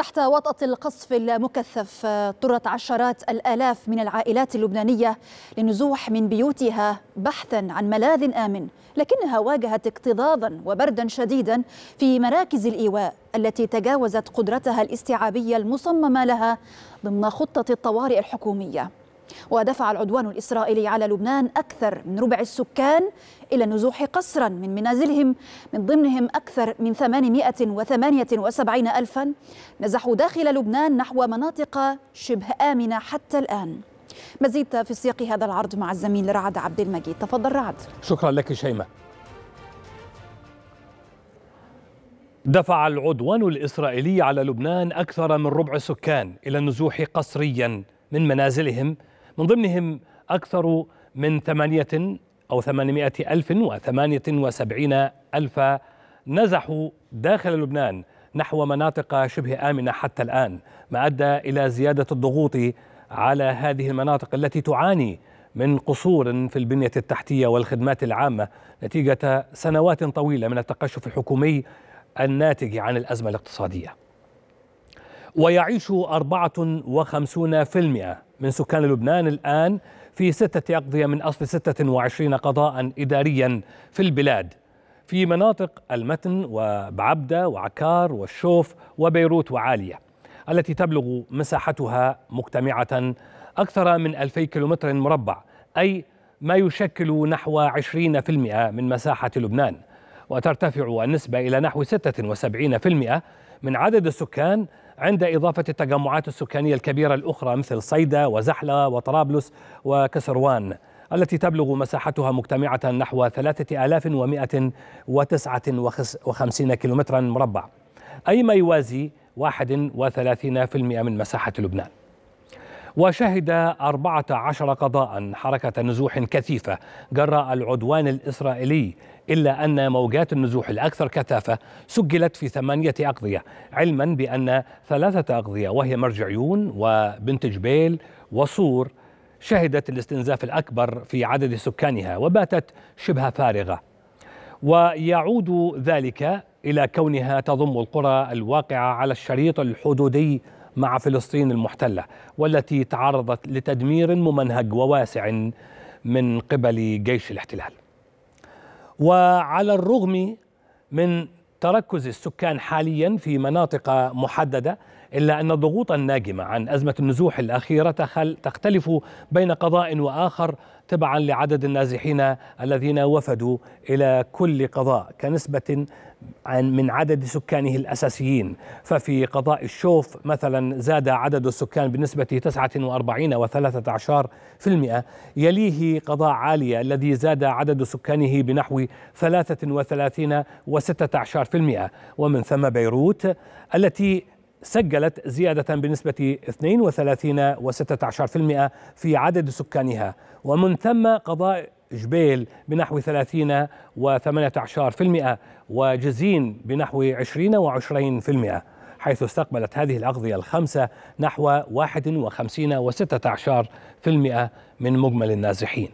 تحت وطأة القصف المكثف اضطرت عشرات الآلاف من العائلات اللبنانية للنزوح من بيوتها بحثا عن ملاذ آمن لكنها واجهت اكتظاظا وبردا شديدا في مراكز الإيواء التي تجاوزت قدرتها الاستيعابية المصممة لها ضمن خطة الطوارئ الحكومية ودفع العدوان الإسرائيلي على لبنان أكثر من ربع السكان إلى النزوح قسرا من منازلهم من ضمنهم أكثر من 878 ألفا نزحوا داخل لبنان نحو مناطق شبه آمنة حتى الآن مزيد في سياق هذا العرض مع الزميل رعد عبد المجيد تفضل رعد شكرا لك شيماء دفع العدوان الإسرائيلي على لبنان أكثر من ربع السكان إلى النزوح قسريا من منازلهم من ضمنهم أكثر من ثمانية أو ثمانمائة ألف وثمانية وسبعين ألف نزحوا داخل لبنان نحو مناطق شبه آمنة حتى الآن ما أدى إلى زيادة الضغوط على هذه المناطق التي تعاني من قصور في البنية التحتية والخدمات العامة نتيجة سنوات طويلة من التقشف الحكومي الناتج عن الأزمة الاقتصادية ويعيش 54% من سكان لبنان الآن في ستة أقضية من أصل 26 قضاء إداريا في البلاد في مناطق المتن وبعبدة وعكار والشوف وبيروت وعالية التي تبلغ مساحتها مجتمعة أكثر من 2000 كيلومتر مربع أي ما يشكل نحو 20% من مساحة لبنان وترتفع النسبة إلى نحو 76% من عدد السكان عند إضافة التجمعات السكانية الكبيرة الأخرى مثل صيدا وزحلة وطرابلس وكسروان التي تبلغ مساحتها مجتمعة نحو 3159 كيلومترا مربع أي ما يوازي 31% من مساحة لبنان وشهد 14 قضاء حركة نزوح كثيفة جراء العدوان الإسرائيلي إلا أن موجات النزوح الأكثر كثافة سجلت في ثمانية أقضية علما بأن ثلاثة أقضية وهي مرجعيون وبنت جبيل وصور شهدت الاستنزاف الأكبر في عدد سكانها وباتت شبه فارغة ويعود ذلك إلى كونها تضم القرى الواقعة على الشريط الحدودي مع فلسطين المحتله والتي تعرضت لتدمير ممنهج وواسع من قبل جيش الاحتلال. وعلى الرغم من تركز السكان حاليا في مناطق محدده إلا أن الضغوط الناجمة عن أزمة النزوح الأخيرة تختلف بين قضاء وآخر تبعا لعدد النازحين الذين وفدوا إلى كل قضاء كنسبة عن من عدد سكانه الأساسيين ففي قضاء الشوف مثلا زاد عدد السكان بنسبة 49 و13% يليه قضاء عالية الذي زاد عدد سكانه بنحو 33 و16% ومن ثم بيروت التي سجلت زيادة بنسبة 32.16% في عدد سكانها ومن ثم قضاء جبيل بنحو 30 و18% وجزين بنحو 20 و20% حيث استقبلت هذه الأقضية الخمسة نحو 51 و16% من مجمل النازحين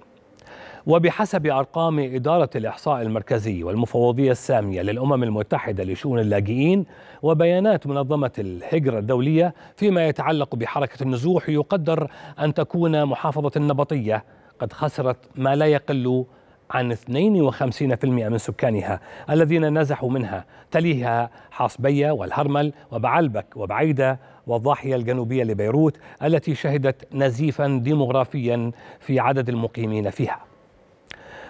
وبحسب أرقام إدارة الإحصاء المركزي والمفوضية السامية للأمم المتحدة لشؤون اللاجئين وبيانات منظمة الهجرة الدولية فيما يتعلق بحركة النزوح يقدر أن تكون محافظة النبطية قد خسرت ما لا يقل عن 52% من سكانها الذين نزحوا منها تليها حاصبية والهرمل وبعلبك وبعيدة والضاحية الجنوبية لبيروت التي شهدت نزيفا ديمغرافيا في عدد المقيمين فيها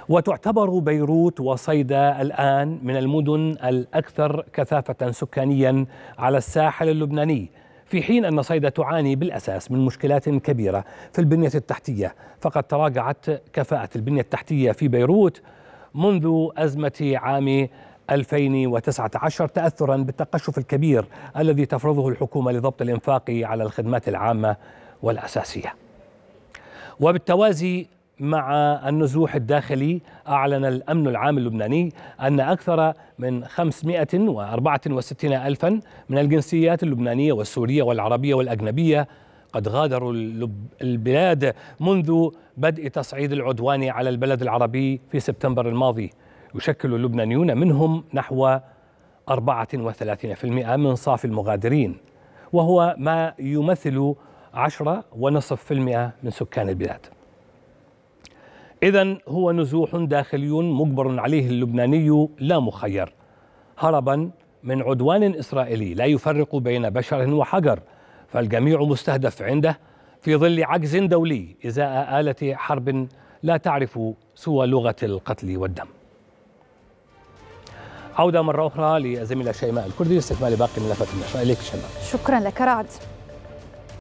وتعتبر بيروت وصيدا الآن من المدن الأكثر كثافة سكانيا على الساحل اللبناني في حين أن صيدا تعاني بالأساس من مشكلات كبيرة في البنية التحتية فقد تراجعت كفاءة البنية التحتية في بيروت منذ أزمة عام 2019 تأثرا بالتقشف الكبير الذي تفرضه الحكومة لضبط الإنفاق على الخدمات العامة والأساسية وبالتوازي مع النزوح الداخلي أعلن الأمن العام اللبناني أن أكثر من 564 ألفا من الجنسيات اللبنانية والسورية والعربية والأجنبية قد غادروا البلاد منذ بدء تصعيد العدوان على البلد العربي في سبتمبر الماضي يشكل اللبنانيون منهم نحو 34% من صافي المغادرين وهو ما يمثل 10.5% من سكان البلاد إذا هو نزوح داخلي مجبر عليه اللبناني لا مخير هربا من عدوان إسرائيلي لا يفرق بين بشر وحجر فالجميع مستهدف عنده في ظل عجز دولي إزاء آلة حرب لا تعرف سوى لغة القتل والدم عودة مرة أخرى للزميلة شيماء الكردي لاستكمال باقي ملفات النشرة إليك شيماء شكرا لك رعد